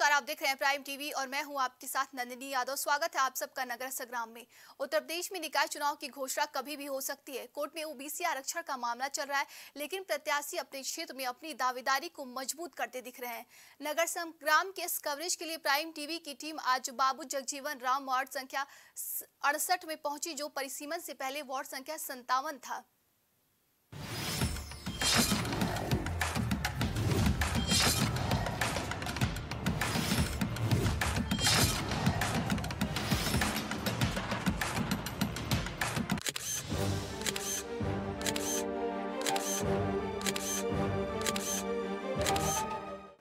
नमस्कार आप देख रहे हैं प्राइम टीवी और मैं हूं आपके साथ नंदिनी यादव स्वागत है आप सबका नगर संग्राम में उत्तर प्रदेश में निकाय चुनाव की घोषणा कभी भी हो सकती है कोर्ट में ओबीसी आरक्षण का मामला चल रहा है लेकिन प्रत्याशी अपने क्षेत्र में अपनी दावेदारी को मजबूत करते दिख रहे हैं नगर संग्राम के इस कवरेज के लिए प्राइम टीवी की टीम आज बाबू जगजीवन राम वार्ड संख्या अड़सठ में पहुंची जो परिसीमन से पहले वार्ड संख्या संतावन था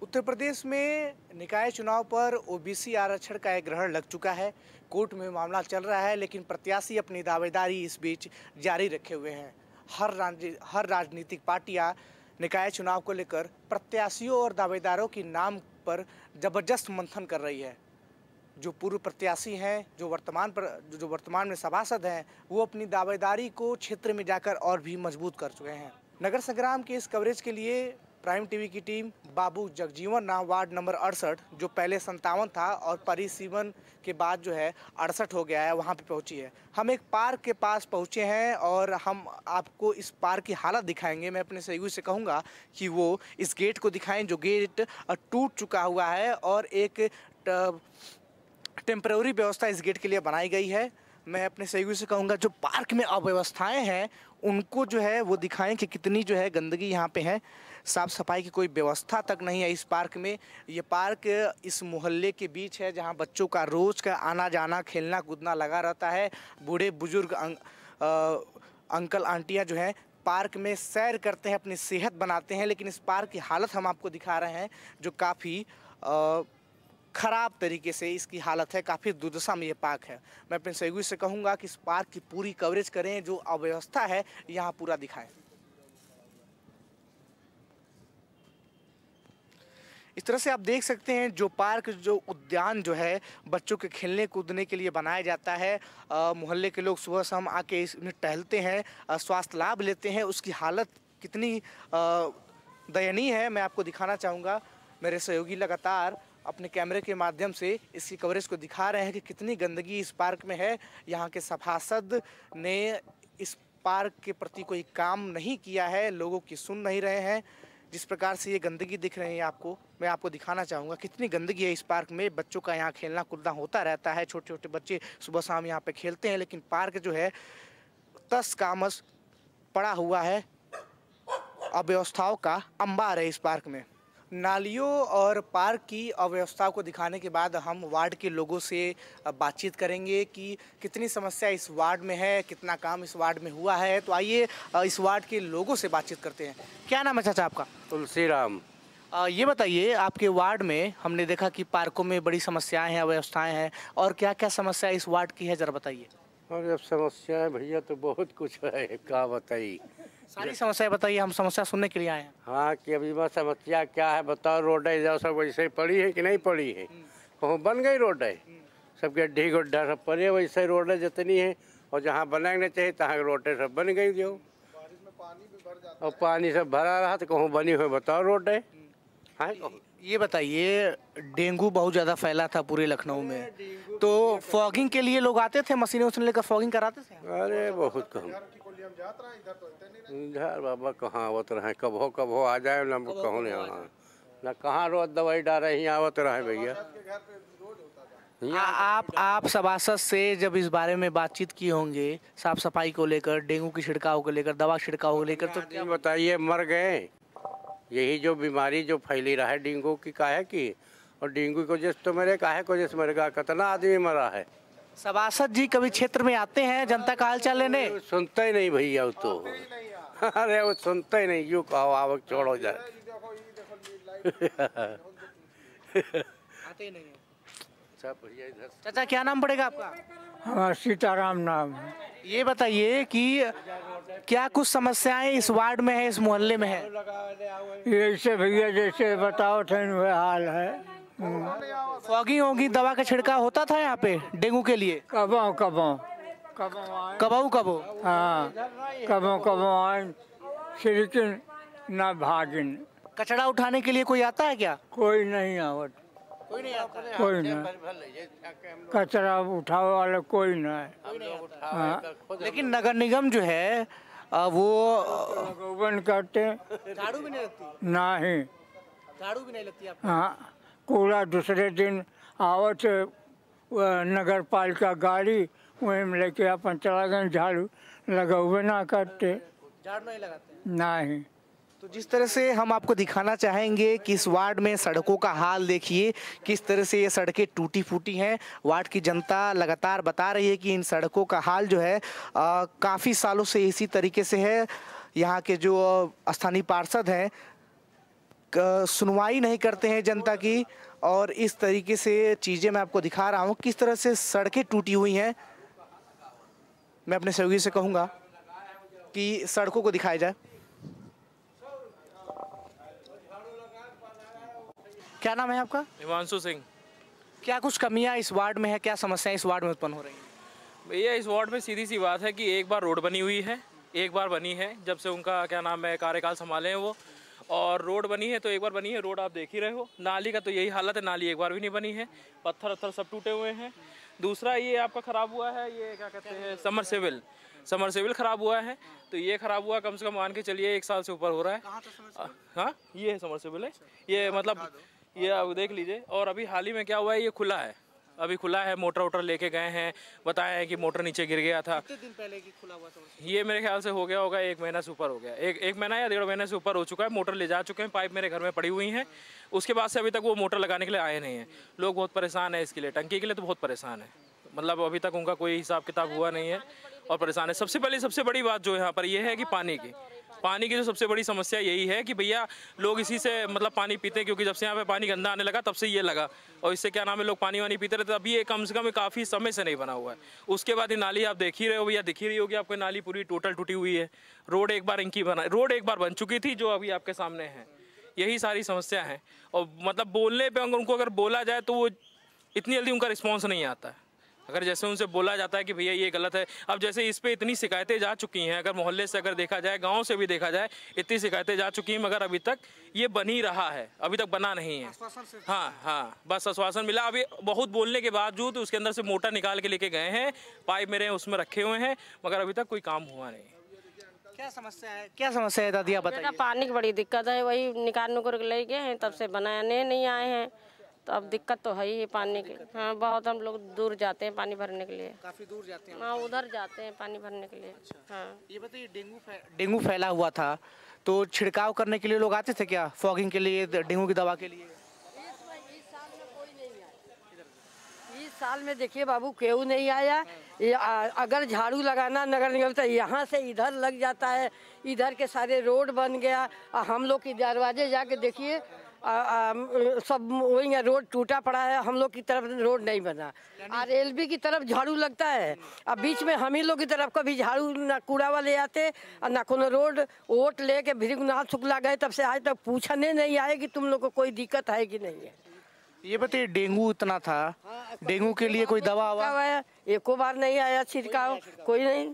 उत्तर प्रदेश में निकाय चुनाव पर ओबीसी आरक्षण का एक ग्रहण लग चुका है कोर्ट में मामला चल रहा है लेकिन प्रत्याशी अपनी दावेदारी इस बीच जारी रखे हुए हैं हर राज, हर राजनीतिक पार्टियां निकाय चुनाव को लेकर प्रत्याशियों और दावेदारों के नाम पर जबरदस्त मंथन कर रही है जो पूर्व प्रत्याशी हैं जो वर्तमान पर जो वर्तमान में सभासद हैं वो अपनी दावेदारी को क्षेत्र में जाकर और भी मजबूत कर चुके हैं नगर संग्राम के इस कवरेज के लिए प्राइम टीवी की टीम बाबू जगजीवन नाम वार्ड नंबर अड़सठ जो पहले संतावन था और परिसीवन के बाद जो है अड़सठ हो गया है वहाँ पे पहुँची है हम एक पार्क के पास पहुँचे हैं और हम आपको इस पार्क की हालत दिखाएंगे मैं अपने सहयोगी से कहूँगा कि वो इस गेट को दिखाएं जो गेट टूट चुका हुआ है और एक टेम्प्रेरी व्यवस्था इस गेट के लिए बनाई गई है मैं अपने सहयोगी से कहूँगा जो पार्क में अव्यवस्थाएँ हैं उनको जो है वो दिखाएँ कि कितनी जो है गंदगी यहाँ पर है साफ़ सफाई की कोई व्यवस्था तक नहीं है इस पार्क में ये पार्क इस मोहल्ले के बीच है जहाँ बच्चों का रोज़ का आना जाना खेलना कूदना लगा रहता है बूढ़े बुजुर्ग अं, अंकल आंटियाँ जो हैं पार्क में सैर करते हैं अपनी सेहत बनाते हैं लेकिन इस पार्क की हालत हम आपको दिखा रहे हैं जो काफ़ी ख़राब तरीके से इसकी हालत है काफ़ी दुर्दशा में ये पार्क है मैं अपने सहयोगी से कहूँगा कि इस पार्क की पूरी कवरेज करें जो अव्यवस्था है यहाँ पूरा दिखाएं इस तरह से आप देख सकते हैं जो पार्क जो उद्यान जो है बच्चों के खेलने कूदने के लिए बनाया जाता है मोहल्ले के लोग सुबह शाम आके इसमें टहलते हैं स्वास्थ्य लाभ लेते हैं उसकी हालत कितनी दयनीय है मैं आपको दिखाना चाहूँगा मेरे सहयोगी लगातार अपने कैमरे के माध्यम से इसकी कवरेज को दिखा रहे हैं कि कितनी गंदगी इस पार्क में है यहाँ के सभासद ने इस पार्क के प्रति कोई काम नहीं किया है लोगों की सुन नहीं रहे हैं जिस प्रकार से ये गंदगी दिख रही है आपको मैं आपको दिखाना चाहूँगा कितनी गंदगी है इस पार्क में बच्चों का यहाँ खेलना कूदना होता रहता है छोटे छोटे बच्चे सुबह शाम यहाँ पे खेलते हैं लेकिन पार्क जो है तस कामस पड़ा हुआ है अव्यवस्थाओं का अंबार है इस पार्क में नालियों और पार्क की अव्यवस्था को दिखाने के बाद हम वार्ड के लोगों से बातचीत करेंगे कि कितनी समस्या इस वार्ड में है कितना काम इस वार्ड में हुआ है तो आइए इस वार्ड के लोगों से बातचीत करते हैं क्या नाम है चाचा आपका तुलसी राम ये बताइए आपके वार्ड में हमने देखा कि पार्कों में बड़ी समस्याएं हैं अव्यवस्थाएँ हैं और क्या क्या समस्या इस वार्ड की है ज़रा बताइए और अब है भैया तो बहुत कुछ है क्या बताइए सारी समस्या बताइए हम समस्या सुनने के लिए आए हैं हाँ कि अभी बस समस्या क्या है बताओ रोड जाओ सब वैसे ही पड़ी है कि नहीं पड़ी है कहूँ हम्म। बन गई रोड है हम्म। सब गड्ढी गुड्ढा सब पड़े वैसे रोड जितनी है और जहाँ बनाने चाहिए तहाँ रोड सब बन गई जो और पानी सब भरा रहा तो कहूँ बनी हुई बताओ रोड है हम्म। हाँ कहूँ ये बताइए डेंगू बहुत ज़्यादा फैला था पूरे लखनऊ में तो फॉगिंग के लिए लोग आते थे मशीनें उसने लेकर फॉगिंग कराते थे अरे बहुत कम इधर बाबा कहाँ आवत रहे कबो कबो आ जाए ना कहूँ यहाँ हाँ ना कहाँ रोज दवाई डाले यहाँ आवत रहे भैया आप आप सभासद से जब इस बारे में बातचीत की होंगे साफ सफाई को लेकर डेंगू की छिड़काव को लेकर दवा छिड़काव को लेकर तो बताइए मर गए यही जो बीमारी जो फैली रहा है डेंगू की काहे की और डेंगू को जिस तो मेरे काहे को जिस मरेगा कितना आदमी मरा है सभासद जी कभी क्षेत्र में आते हैं जनता का हाल चाल लेने सुनते ही नहीं भैया वो तो अरे वो सुनते ही नहीं यू कहो आवक छोड़ो जाए आते ही नहीं अच्छा, चाचा क्या नाम पड़ेगा आपका हाँ सीताराम नाम है ये बताइए कि क्या कुछ समस्याएं इस वार्ड में है इस मोहल्ले में है जैसे भैया जैसे बताओ थे हाल है हम्म। फॉगी होगी दवा का छिड़काव होता था यहाँ पे डेंगू के लिए कबो कबो कब कबो हाँ कबो कबो आए ना भागिन कचरा उठाने के लिए कोई आता है क्या कोई नहीं आवत कोई नहीं कचरा उठावे वाले कोई नहीं हाँ। लेकिन नगर निगम जो है वो गोबन करते झाड़ू भी नहीं लगती ना ही झाड़ू भी नहीं लगती हाँ कूड़ा दूसरे दिन आवत तो, नगर पालिका गाड़ी वही में लेके अपन चला गए झाड़ू लगावे ना करते झाड़ू नहीं लगाते ना ही तो जिस तरह से हम आपको दिखाना चाहेंगे कि इस वार्ड में सड़कों का हाल देखिए किस तरह से ये सड़कें टूटी फूटी हैं वार्ड की जनता लगातार बता रही है कि इन सड़कों का हाल जो है काफ़ी सालों से इसी तरीके से है यहाँ के जो स्थानीय पार्षद हैं सुनवाई नहीं करते हैं जनता की और इस तरीके से चीज़ें मैं आपको दिखा रहा हूँ किस तरह से सड़कें टूटी हुई हैं मैं अपने सहयोगी से कहूँगा कि सड़कों को दिखाया जाए क्या नाम है आपका हिमांशु सिंह क्या कुछ कमियां इस वार्ड में है क्या समस्याएं इस वार्ड में उत्पन्न हो रही हैं भैया इस वार्ड में सीधी सी बात है कि एक बार रोड बनी हुई है एक बार बनी है जब से उनका क्या नाम है कार्यकाल संभाले हैं वो और रोड बनी है तो एक बार बनी है रोड आप देख ही रहे हो नाली का तो यही हालत है नाली एक बार भी नहीं बनी है पत्थर वत्थर सब टूटे हुए हैं दूसरा ये आपका ख़राब हुआ है ये क्या कहते हैं समर सिविल समर सिविल ख़राब हुआ है तो ये ख़राब हुआ कम से कम मान के चलिए एक साल से ऊपर हो रहा है हाँ ये है समर सिविल है ये मतलब ये आप देख लीजिए और अभी हाल ही में क्या हुआ है ये खुला है अभी खुला है मोटर वोटर लेके गए हैं बताए हैं कि मोटर नीचे गिर गया था कितने दिन पहले की खुला हुआ था ये मेरे ख्याल से हो गया होगा एक महीना से ऊपर हो गया एक एक महीना या डेढ़ महीने से ऊपर हो चुका है मोटर ले जा चुके हैं पाइप मेरे घर में पड़ी हुई है उसके बाद से अभी तक वो मोटर लगाने के लिए आए नहीं है लोग बहुत परेशान है इसके लिए टंकी के लिए तो बहुत परेशान है मतलब अभी तक उनका कोई हिसाब किताब हुआ नहीं है और परेशान है सबसे पहले सबसे बड़ी बात जो यहाँ पर यह है कि पानी की पानी की जो सबसे बड़ी समस्या यही है कि भैया लोग इसी से मतलब पानी पीते हैं क्योंकि जब से यहाँ पे पानी गंदा आने लगा तब से ये लगा और इससे क्या नाम है लोग पानी वानी पीते रहते अभी ये कम से कम काफ़ी समय से नहीं बना हुआ है उसके बाद ये नाली आप देख ही रहे हो भैया दिख ही रही होगी आपकी नाली पूरी टोटल टूटी हुई है रोड एक बार इनकी बना रोड एक बार बन चुकी थी जो अभी आपके सामने है यही सारी समस्या है और मतलब बोलने पर उनको अगर बोला जाए तो वो इतनी जल्दी उनका रिस्पॉन्स नहीं आता है अगर जैसे उनसे बोला जाता है कि भैया ये गलत है अब जैसे इस पर इतनी शिकायतें जा चुकी हैं अगर मोहल्ले से अगर देखा जाए गाँव से भी देखा जाए इतनी शिकायतें जा चुकी हैं मगर अभी तक ये बन ही रहा है अभी तक बना नहीं है हाँ हाँ बस आश्वासन मिला अभी बहुत बोलने के बावजूद उसके अंदर से मोटर निकाल के लेके गए हैं पाइप मेरे उसमें रखे हुए हैं मगर अभी तक कोई काम हुआ नहीं क्या समस्या है क्या समस्या है दादी आप बताइए पानी की बड़ी दिक्कत है वही निकालने को ले गए हैं तब से बनाने नहीं आए हैं तो अब दिक्कत तो है ही पानी की हाँ बहुत हम लोग दूर जाते हैं पानी भरने के लिए काफी दूर जाते हैं हाँ उधर जाते हैं पानी भरने के लिए अच्छा। हाँ ये बताइए डेंगू डेंगू फैला हुआ था तो छिड़काव करने के लिए लोग आते थे क्या फॉगिंग के लिए डेंगू की दवा के लिए इस साल में देखिए बाबू क्यों नहीं आया अगर झाड़ू लगाना नगर निगम तो यहाँ से इधर लग जाता है इधर के सारे रोड बन गया हम लोग के दरवाजे जाके देखिए सब वही है रोड टूटा पड़ा है हम लोग की तरफ रोड नहीं बना और एल की तरफ झाड़ू लगता है अब बीच में हम ही लोग की तरफ कभी झाड़ू ना कूड़ा वाले आते और ना को रोड वोट ले के भृगुनाथ शुक्ला गए तब से आज तक पूछने नहीं आए कि तुम लोग को कोई दिक्कत है कि नहीं है ये बताइए डेंगू इतना था हाँ, डेंगू के लिए कोई दवा हुआ एको बार नहीं आया छिड़काव कोई नहीं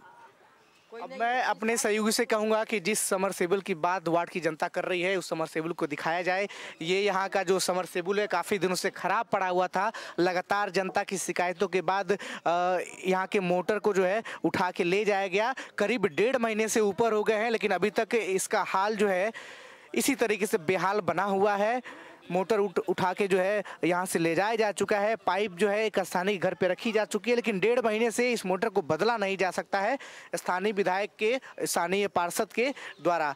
अब मैं अपने सहयोगी से कहूँगा कि जिस समरसेबल की बात वार्ड की जनता कर रही है उस समरसेबल को दिखाया जाए ये यहाँ का जो समरसेबल है काफ़ी दिनों से ख़राब पड़ा हुआ था लगातार जनता की शिकायतों के बाद यहाँ के मोटर को जो है उठा के ले जाया गया करीब डेढ़ महीने से ऊपर हो गए हैं लेकिन अभी तक इसका हाल जो है इसी तरीके से बेहाल बना हुआ है मोटर उठ, उठा के जो है यहाँ से ले जाया जा चुका है पाइप जो है एक स्थानीय घर पर रखी जा चुकी है लेकिन डेढ़ महीने से इस मोटर को बदला नहीं जा सकता है स्थानीय विधायक के स्थानीय पार्षद के द्वारा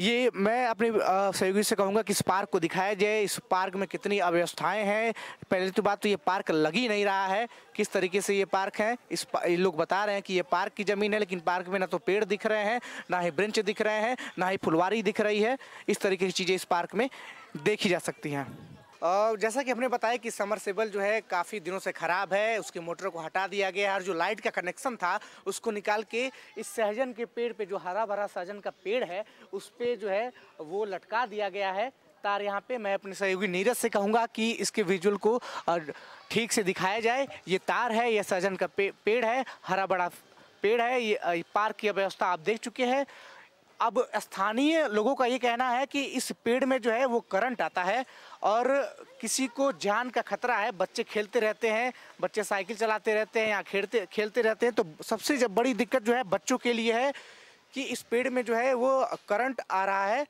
ये मैं अपने सहयोगी से कहूँगा कि इस पार्क को दिखाया जाए इस पार्क में कितनी अव्यवस्थाएं हैं पहले तो बात तो ये पार्क लग ही नहीं रहा है किस तरीके से ये पार्क है इस ये लोग बता रहे हैं कि ये पार्क की ज़मीन है लेकिन पार्क में ना तो पेड़ दिख रहे हैं ना ही ब्रेंच दिख रहे हैं ना ही फुलवारी दिख रही है इस तरीके की चीज़ें इस पार्क में देखी जा सकती हैं जैसा कि हमने बताया कि समरसेबल जो है काफ़ी दिनों से ख़राब है उसके मोटर को हटा दिया गया है और जो लाइट का कनेक्शन था उसको निकाल के इस सहजन के पेड़ पे जो हरा भरा सहजन का पेड़ है उस पर जो है वो लटका दिया गया है तार यहाँ पे मैं अपने सहयोगी नीरज से कहूँगा कि इसके विजुअल को ठीक से दिखाया जाए ये तार है यह सहजन का पे, पेड़ है हरा बड़ा पेड़ है ये पार्क की व्यवस्था आप देख चुके हैं अब स्थानीय लोगों का ये कहना है कि इस पेड़ में जो है वो करंट आता है और किसी को जान का खतरा है बच्चे खेलते रहते हैं बच्चे साइकिल चलाते रहते हैं या खेलते खेलते रहते हैं तो सबसे जब बड़ी दिक्कत जो है बच्चों के लिए है कि इस पेड़ में जो है वो करंट आ रहा है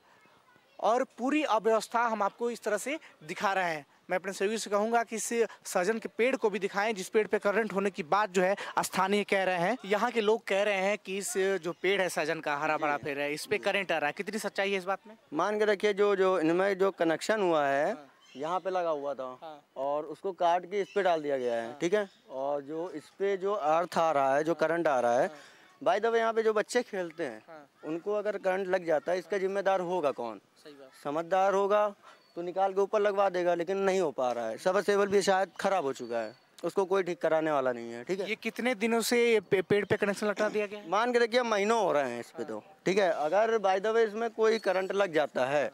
और पूरी अव्यवस्था हम आपको इस तरह से दिखा रहे हैं मैं अपने सभी से कहूँगा कि इस सजन के पेड़ को भी दिखाएं जिस पेड़ पे करंट होने की बात जो है स्थानीय कह रहे हैं यहाँ के लोग कह रहे हैं कि इस जो पेड़ है सजन का हरा भरा पेड़ है इस पे करंट आ रहा है कितनी सच्चाई है इस बात में मान के रखिए जो जो इनमें जो कनेक्शन हुआ है हाँ। यहाँ पे लगा हुआ था हाँ। और उसको काट के इस पे डाल दिया गया है हाँ। ठीक है और जो इस पे जो अर्थ आ रहा है जो करंट आ रहा है भाई दफे यहाँ पे जो बच्चे खेलते हैं उनको अगर करंट लग जाता है इसका जिम्मेदार होगा कौन समझदार होगा तो निकाल के ऊपर लगवा देगा लेकिन नहीं हो पा रहा है सबर भी शायद खराब हो चुका है उसको कोई ठीक कराने वाला नहीं है ठीक है ये कितने दिनों से पे, पेड़ पे कनेक्शन लटा दिया गया मान के देखिए महीनों हो रहे हैं इस पे तो ठीक है अगर बाय द वे इसमें कोई करंट लग जाता है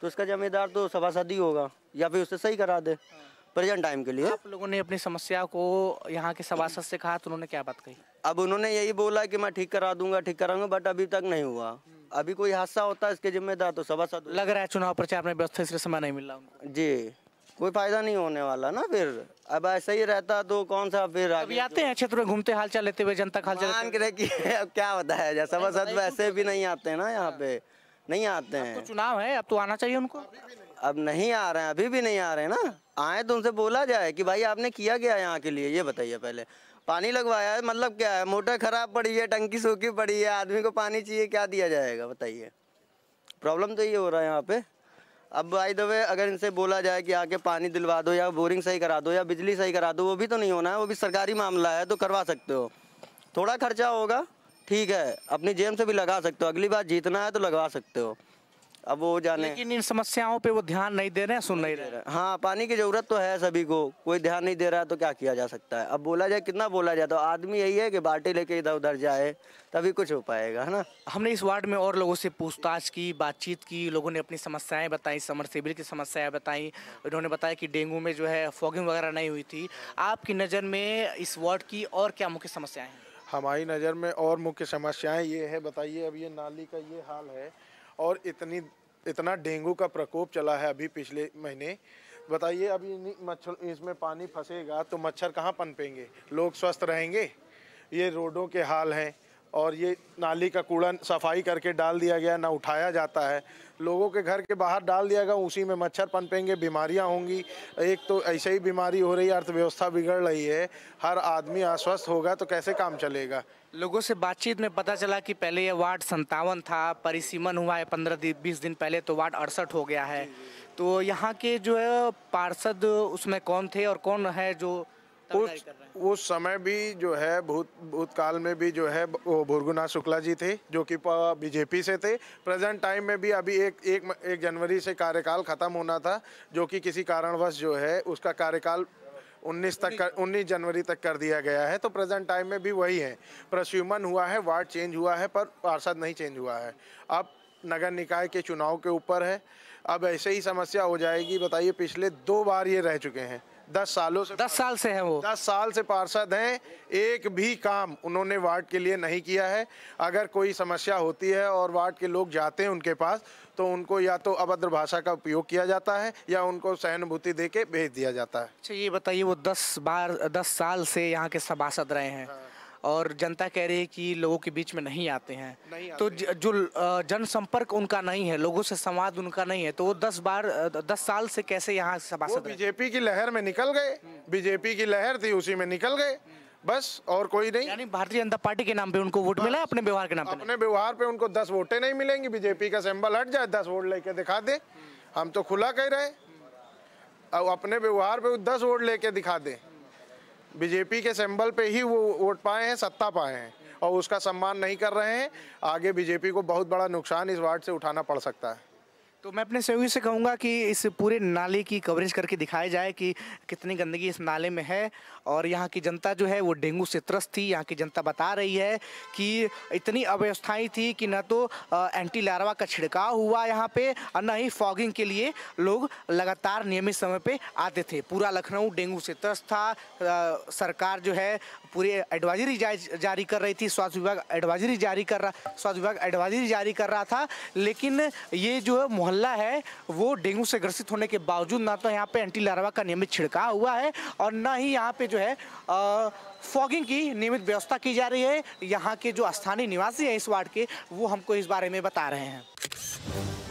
तो उसका जिम्मेदार तो सभासद ही होगा या फिर उससे सही करा दे प्रेजेंट टाइम के लिए आप लोगों ने अपनी समस्या को यहाँ के सभासद से कहा तो उन्होंने क्या बात कही अब उन्होंने यही बोला कि मैं ठीक करा दूंगा ठीक कराऊंगा बट अभी तक नहीं हुआ अभी कोई हादसा होता है इसके जिम्मेदार तो सभा सद लग रहा है चुनाव प्रचार में व्यवस्था इसलिए समय नहीं मिल रहा जी कोई फायदा नहीं होने वाला ना फिर अब ऐसा ही रहता तो कौन सा फिर अभी आते हैं क्षेत्र में घूमते हाल चाल लेते हुए जनता हाल चाल अब क्या बताया जाए सभा सद वैसे भी नहीं आते हैं ना यहाँ पे नहीं आते तो हैं तो चुनाव है अब तो आना चाहिए उनको अब नहीं आ रहे हैं अभी भी नहीं आ रहे हैं ना आए तो उनसे बोला जाए कि भाई आपने किया गया यहाँ के लिए ये बताइए पहले पानी लगवाया है मतलब क्या है मोटर खराब पड़ी है टंकी सूखी पड़ी है आदमी को पानी चाहिए क्या दिया जाएगा बताइए प्रॉब्लम तो ये हो रहा है यहाँ पे अब आई दो अगर इनसे बोला जाए कि आके पानी दिलवा दो या बोरिंग सही करा दो या बिजली सही करा दो वो भी तो नहीं होना है वो भी सरकारी मामला है तो करवा सकते हो थोड़ा खर्चा होगा ठीक है अपनी जेब से भी लगा सकते हो अगली बार जीतना है तो लगवा सकते हो अब वो जाने लेकिन इन समस्याओं पे वो ध्यान नहीं दे रहे हैं सुन नहीं, रहे रहे हाँ पानी की ज़रूरत तो है सभी को कोई ध्यान नहीं दे रहा है तो क्या किया जा सकता है अब बोला जाए कितना बोला जाए तो आदमी यही है कि बाल्टी लेके इधर उधर जाए तभी कुछ हो पाएगा है ना हमने इस वार्ड में और लोगों से पूछताछ की बातचीत की लोगों ने अपनी समस्याएँ बताई समरसेबिल की समस्याएँ बताई उन्होंने बताया कि डेंगू में जो है फॉगिंग वगैरह नहीं हुई थी आपकी नज़र में इस वार्ड की और क्या मुख्य समस्याएँ हैं हमारी नज़र में और मुख्य समस्याएं ये है बताइए अब ये नाली का ये हाल है और इतनी इतना डेंगू का प्रकोप चला है अभी पिछले महीने बताइए अभी मच्छर इसमें पानी फंसेगा तो मच्छर कहाँ पनपेंगे लोग स्वस्थ रहेंगे ये रोडों के हाल हैं और ये नाली का कूड़ा सफाई करके डाल दिया गया ना उठाया जाता है लोगों के घर के बाहर डाल दिया गया उसी में मच्छर पनपेंगे बीमारियां होंगी एक तो ऐसे ही बीमारी हो रही है अर्थव्यवस्था बिगड़ रही है हर आदमी अस्वस्थ होगा तो कैसे काम चलेगा लोगों से बातचीत में पता चला कि पहले ये वार्ड संतावन था परिसीमन हुआ है पंद्रह दिन बीस दिन पहले तो वार्ड अड़सठ हो गया है तो यहाँ के जो है पार्षद उसमें कौन थे और कौन है जो उस उस समय भी जो है भूत भूतकाल में भी जो है वो भुर्गुनाथ शुक्ला जी थे जो कि बीजेपी से थे प्रेजेंट टाइम में भी अभी एक एक, एक जनवरी से कार्यकाल ख़त्म होना था जो कि किसी कारणवश जो है उसका कार्यकाल 19 तक कर उन्नीस जनवरी तक कर दिया गया है तो प्रेजेंट टाइम में भी वही है प्रस्यूमन हुआ है वार्ड चेंज हुआ है पर पार्षद नहीं चेंज हुआ है अब नगर निकाय के चुनाव के ऊपर है अब ऐसे ही समस्या हो जाएगी बताइए पिछले दो बार ये रह चुके हैं दस सालों से दस साल से हैं वो दस साल से पार्षद हैं एक भी काम उन्होंने वार्ड के लिए नहीं किया है अगर कोई समस्या होती है और वार्ड के लोग जाते हैं उनके पास तो उनको या तो अभद्र भाषा का उपयोग किया जाता है या उनको सहानुभूति दे के भेज दिया जाता है अच्छा ये बताइए वो दस बार दस साल से यहाँ के सभासद रहे हैं हाँ। और जनता कह रही है कि लोगों के बीच में नहीं आते हैं नहीं आते तो ज, जो जनसंपर्क उनका नहीं है लोगों से संवाद उनका नहीं है तो वो दस बार दस साल से कैसे यहाँ सभासद बीजेपी की लहर में निकल गए बीजेपी की लहर थी उसी में निकल गए बस और कोई नहीं यानी भारतीय जनता पार्टी के नाम पे उनको वोट मिला अपने व्यवहार के नाम पे अपने व्यवहार पे उनको दस वोटें नहीं मिलेंगी बीजेपी का सिंबल हट जाए दस वोट लेके दिखा दे हम तो खुला कह रहे और अपने व्यवहार पे दस वोट लेके दिखा दे बीजेपी के सिंबल पे ही वो वोट पाए हैं सत्ता पाए हैं और उसका सम्मान नहीं कर रहे हैं आगे बीजेपी को बहुत बड़ा नुकसान इस वार्ड से उठाना पड़ सकता है तो मैं अपने सहयोगी से कहूँगा कि इस पूरे नाले की कवरेज करके दिखाया जाए कि कितनी गंदगी इस नाले में है और यहाँ की जनता जो है वो डेंगू से त्रस्त थी यहाँ की जनता बता रही है कि इतनी अव्यवस्थाएँ थी कि न तो एंटी लार्वा का छिड़काव हुआ यहाँ पे और न ही फॉगिंग के लिए लोग लगातार नियमित समय पर आते थे पूरा लखनऊ डेंगू से त्रस्त था सरकार जो है पूरी एडवाइजरी जारी कर रही थी स्वास्थ्य विभाग एडवाइजरी जारी कर रहा स्वास्थ्य विभाग एडवाइजरी जारी कर रहा था लेकिन ये जो मोहल्ला है वो डेंगू से ग्रसित होने के बावजूद ना तो यहाँ पे एंटी लार्वा का नियमित छिड़काव हुआ है और ना ही यहाँ पे जो है आ, फॉगिंग की नियमित व्यवस्था की जा रही है यहाँ के जो स्थानीय निवासी हैं इस वार्ड के वो हमको इस बारे में बता रहे हैं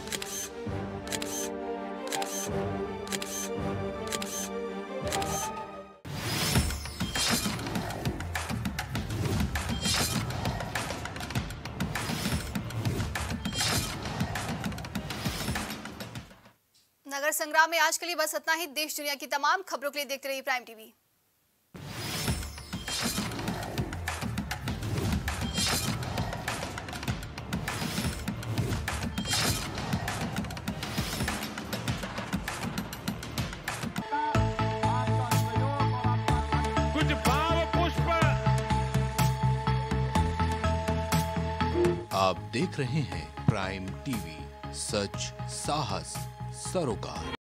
नगर संग्राम में आज के लिए बस इतना ही देश दुनिया की तमाम खबरों के लिए देखते रहिए प्राइम टीवी आप देख रहे हैं प्राइम टीवी सच साहस सरोकार